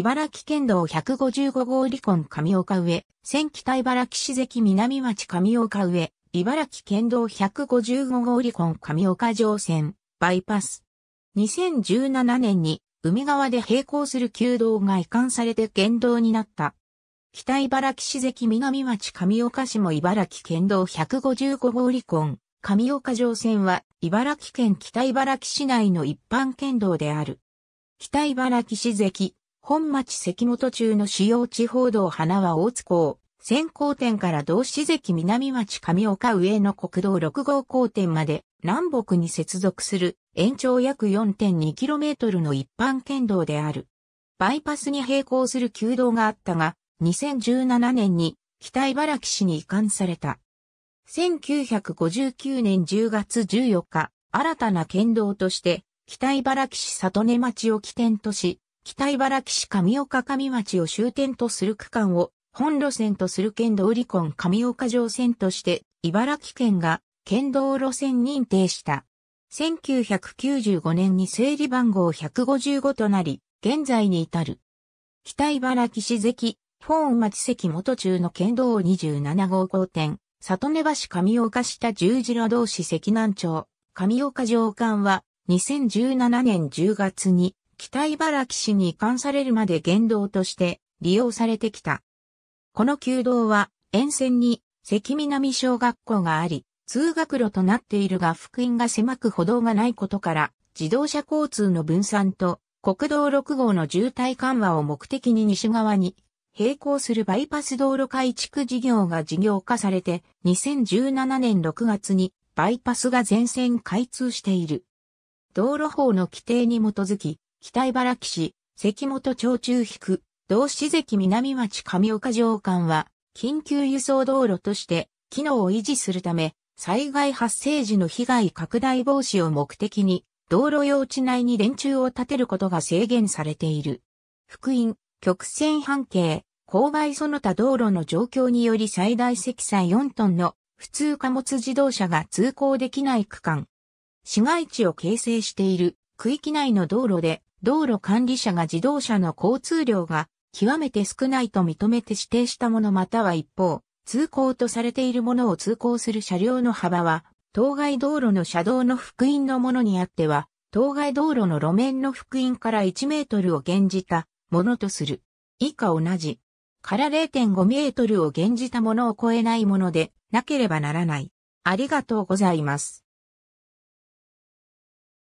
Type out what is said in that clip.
茨城県道155号離婚上岡上、千北茨城市関南町上岡上、茨城県道155号離婚上岡上線、バイパス。2017年に海側で並行する旧道が移管されて県道になった。北茨城市関南町上岡市も茨城県道155号離婚、上岡上線は茨城県北茨城市内の一般県道である。北茨城市関本町関本中の主要地方道花は大津港、先行点から同志関南町上岡上の国道6号交点まで南北に接続する延長約 4.2km の一般県道である。バイパスに並行する旧道があったが、2017年に北茨城市に移管された。1959年10月14日、新たな県道として、北茨城市里根町を起点とし、北茨城市上岡上町を終点とする区間を本路線とする県道離婚上岡城線として茨城県が県道路線認定した。1995年に整理番号155となり、現在に至る。北茨城市関、本町関元中の県道27号交点、里根橋上岡下十字路同士関南町、上岡城間は2017年10月に北茨城市に移管されるまで言動として利用されてきた。この旧道は沿線に関南小学校があり、通学路となっているが福音が狭く歩道がないことから、自動車交通の分散と国道6号の渋滞緩和を目的に西側に並行するバイパス道路改築事業が事業化されて2017年6月にバイパスが全線開通している。道路法の規定に基づき北茨城市、関本町中引同志関南町上岡城間は、緊急輸送道路として、機能を維持するため、災害発生時の被害拡大防止を目的に、道路用地内に電柱を建てることが制限されている。福音、曲線半径、勾配その他道路の状況により最大積載4トンの普通貨物自動車が通行できない区間。市街地を形成している区域内の道路で道路管理者が自動車の交通量が極めて少ないと認めて指定したものまたは一方、通行とされているものを通行する車両の幅は、当該道路の車道の福音のものにあっては、当該道路の路面の福音から1メートルを減じたものとする。以下同じ。から0.5メートルを減じたものを超えないものでなければならない。ありがとうございます。